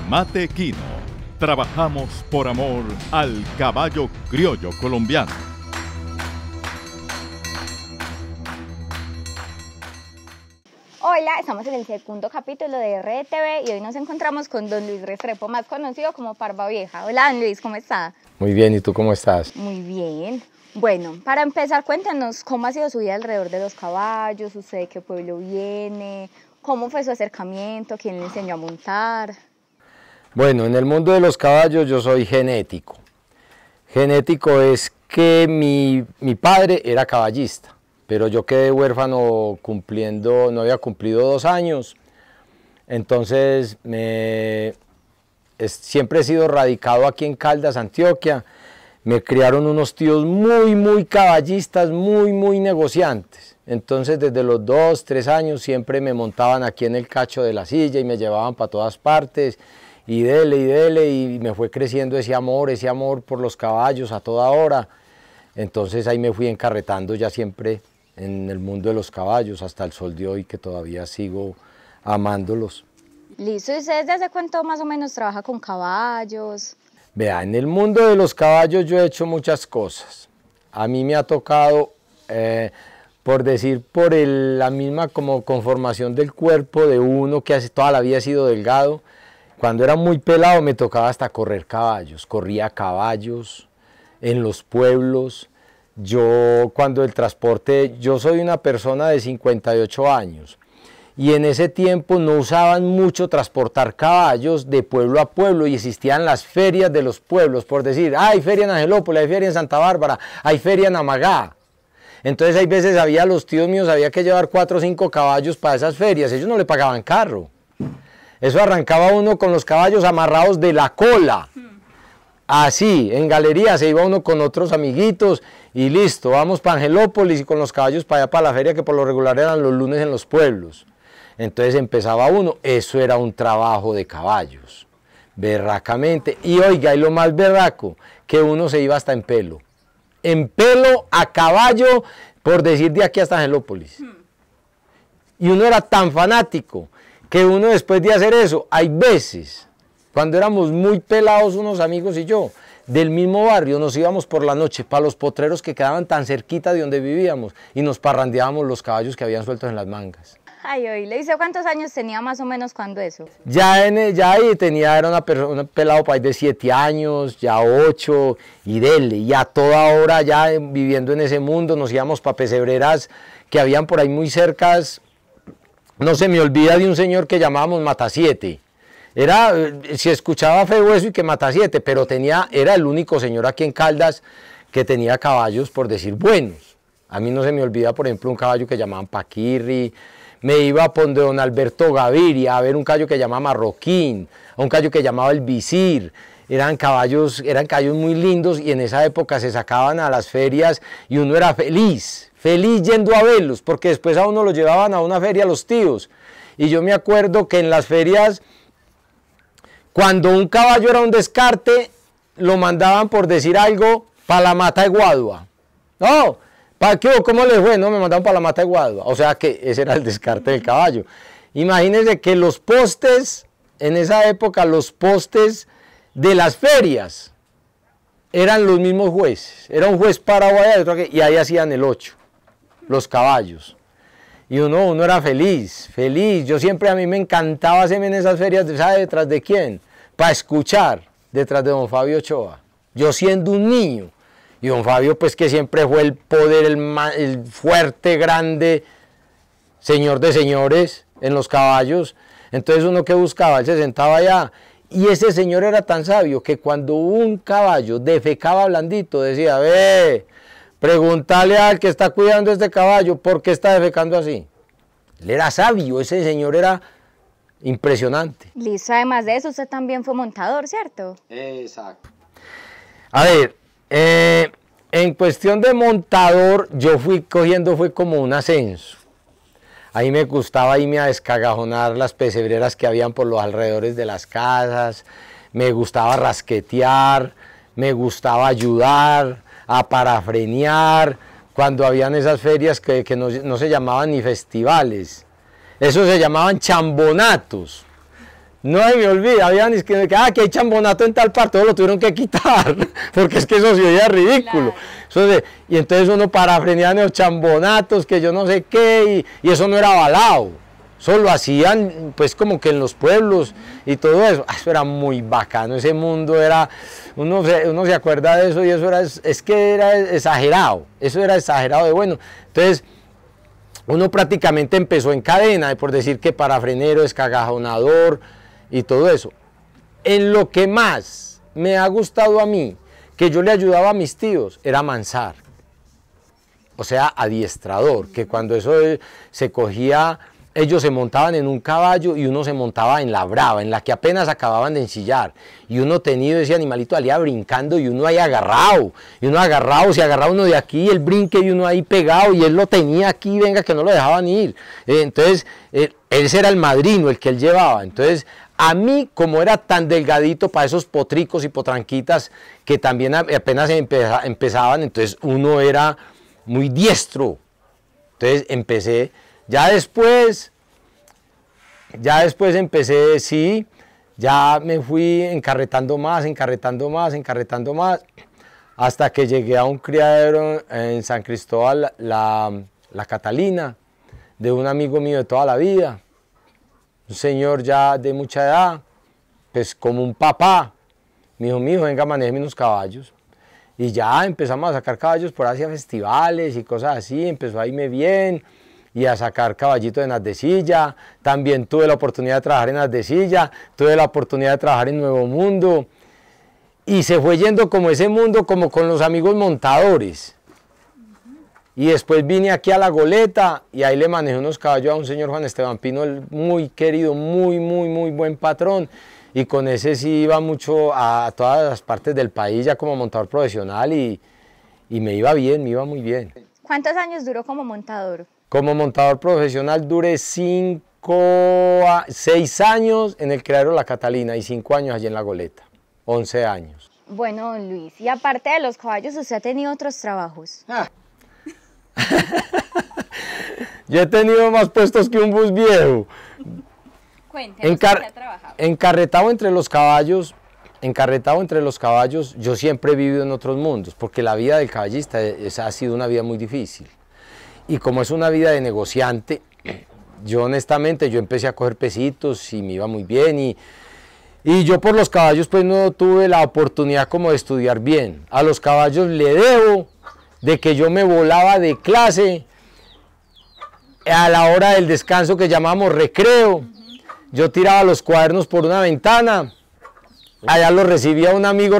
Matequino, Trabajamos por amor al caballo criollo colombiano. Hola, estamos en el segundo capítulo de RTV y hoy nos encontramos con don Luis Restrepo, más conocido como Parva Vieja. Hola, don Luis, ¿cómo está? Muy bien, ¿y tú cómo estás? Muy bien. Bueno, para empezar, cuéntanos cómo ha sido su vida alrededor de los caballos, usted de qué pueblo viene, cómo fue su acercamiento, quién le enseñó a montar. Bueno, en el mundo de los caballos yo soy genético. Genético es que mi, padre era caballista, pero yo quedé huérfano cumpliendo, no había cumplido dos años. Entonces me, siempre he sido radicado aquí en Caldas, Antioquia. Me criaron unos tíos muy, muy caballistas, muy, muy negociantes. Entonces desde los dos, tres años siempre me montaban aquí en el cacho de la silla y me llevaban para todas partes y dele y dele y me fue creciendo ese amor, ese amor por los caballos a toda hora. Entonces ahí me fui encarretando ya siempre en el mundo de los caballos hasta el sol de hoy que todavía sigo amándolos. Listo, ¿y usted desde cuánto más o menos trabaja con caballos? Vea, en el mundo de los caballos yo he hecho muchas cosas. A mí me ha tocado, eh, por decir, por la misma como conformación del cuerpo de uno que hace, toda la vida ha sido delgado, cuando era muy pelado me tocaba hasta correr caballos, corría caballos en los pueblos. Yo cuando el transporte, yo soy una persona de 58 años y en ese tiempo no usaban mucho transportar caballos de pueblo a pueblo y existían las ferias de los pueblos, por decir, hay feria en Angelópolis, hay feria en Santa Bárbara, hay feria en Amagá. Entonces hay veces había los tíos míos, había que llevar cuatro o cinco caballos para esas ferias, ellos no le pagaban carro. Eso arrancaba uno con los caballos amarrados de la cola. Así, en galería se iba uno con otros amiguitos y listo, vamos para Angelópolis y con los caballos para allá para la feria que por lo regular eran los lunes en los pueblos. Entonces empezaba uno, eso era un trabajo de caballos, berracamente. Y oiga, y lo más berraco, que uno se iba hasta en pelo. En pelo a caballo, por decir de aquí hasta Angelópolis. Hmm. Y uno era tan fanático que uno después de hacer eso, hay veces, cuando éramos muy pelados unos amigos y yo, del mismo barrio nos íbamos por la noche para los potreros que quedaban tan cerquita de donde vivíamos y nos parrandeábamos los caballos que habían sueltos en las mangas. Ay, hoy le dice cuántos años tenía más o menos cuando eso. Ya, en, e, ya ahí tenía, era una persona, un pelado país de siete años, ya ocho, y dele, y a toda hora ya viviendo en ese mundo, nos íbamos para pesebreras que habían por ahí muy cercas, no se me olvida de un señor que llamábamos Matasiete. Era, eh, si escuchaba feo eso y que Matasiete, pero tenía, era el único señor aquí en Caldas que tenía caballos, por decir, buenos. A mí no se me olvida, por ejemplo, un caballo que llamaban Paquirri, me iba a don Alberto Gaviria a ver un caballo que llamaba Marroquín, a un caballo que llamaba El Visir. Eran caballos, eran caballos muy lindos y en esa época se sacaban a las ferias y uno era feliz feliz yendo a verlos, porque después a uno lo llevaban a una feria los tíos. Y yo me acuerdo que en las ferias, cuando un caballo era un descarte, lo mandaban por decir algo para la mata de Guadua. No, ¿para qué cómo le fue? No, me mandaban para la mata de Guadua. O sea que ese era el descarte del caballo. Imagínense que los postes, en esa época, los postes de las ferias eran los mismos jueces. Era un juez paraguayo y y ahí hacían el 8 los caballos. Y uno, uno era feliz, feliz. Yo siempre a mí me encantaba hacerme en esas ferias, ¿sabe detrás de quién? Para escuchar, detrás de don Fabio Ochoa. Yo siendo un niño. Y don Fabio, pues que siempre fue el poder, el, el fuerte, grande, señor de señores en los caballos. Entonces uno que buscaba, él se sentaba allá. Y ese señor era tan sabio que cuando un caballo defecaba blandito, decía, ve, ...pregúntale al que está cuidando este caballo por qué está defecando así. Él era sabio, ese señor era impresionante. Listo, además de eso, usted también fue montador, ¿cierto? Exacto. A ver, eh, en cuestión de montador, yo fui cogiendo, fue como un ascenso. Ahí me gustaba irme a descagajonar las pesebreras que habían por los alrededores de las casas, me gustaba rasquetear, me gustaba ayudar, a parafrenear, cuando habían esas ferias que, no, se llamaban ni festivales, eso se llamaban chambonatos. No me olvida, habían es que, ah, que hay chambonato en tal parte, todos lo tuvieron que quitar, porque es que eso se oía ridículo. y entonces uno parafreneaba en los chambonatos, que yo no sé qué, y, y eso no era avalado solo hacían pues como que en los pueblos y todo eso. Ah, eso era muy bacano, ese mundo era, uno, se acuerda de eso y eso era, es que era exagerado, eso era exagerado de bueno. Entonces, uno prácticamente empezó en cadena, por decir que parafrenero, escagajonador y todo eso. En lo que más me ha gustado a mí, que yo le ayudaba a mis tíos, era manzar. O sea, adiestrador, que cuando eso se cogía ellos se montaban en un caballo y uno se montaba en la brava, en la que apenas acababan de ensillar. Y uno tenido ese animalito alía brincando y uno ahí agarrado. Y uno agarrado, se agarraba uno de aquí, el brinque y uno ahí pegado. Y él lo tenía aquí, venga, que no lo dejaban ir. Eh, entonces, él eh, era el madrino, el que él llevaba. Entonces, a mí, como era tan delgadito para esos potricos y potranquitas que también apenas empezaban, entonces uno era muy diestro. Entonces, empecé ya después, ya después empecé, sí, ya me fui encarretando más, encarretando más, encarretando más, hasta que llegué a un criadero en San Cristóbal, la, Catalina, de un amigo mío de toda la vida, un señor ya de mucha edad, pues como un papá, me dijo, mijo, venga, manéjeme unos caballos. Y ya empezamos a sacar caballos por hacia festivales y cosas así, empezó a irme bien, y a sacar caballito en silla, también tuve la oportunidad de trabajar en silla, tuve la oportunidad de trabajar en Nuevo Mundo, y se fue yendo como ese mundo, como con los amigos montadores. Y después vine aquí a La Goleta y ahí le manejé unos caballos a un señor Juan Esteban Pino, muy querido, muy, muy, muy buen patrón. Y con ese sí iba mucho a todas las partes del país ya como montador profesional y, y me iba bien, me iba muy bien. ¿Cuántos años duró como montador? Como montador profesional duré cinco seis años en el criadero La Catalina y cinco años allí en La Goleta, 11 años. Bueno, Luis, y aparte de los caballos, ¿usted ha tenido otros trabajos? Ah. Yo he tenido más puestos que un bus viejo. Encarretado entre los caballos, encarretado entre los caballos, yo siempre he vivido en otros mundos, porque la vida del caballista ha sido una vida muy difícil. Y como es una vida de negociante, yo honestamente, yo empecé a coger pesitos y me iba muy bien y, y yo por los caballos pues no tuve la oportunidad como de estudiar bien. A los caballos le debo de que yo me volaba de clase a la hora del descanso que llamamos recreo. Yo tiraba los cuadernos por una ventana, allá los recibía un amigo.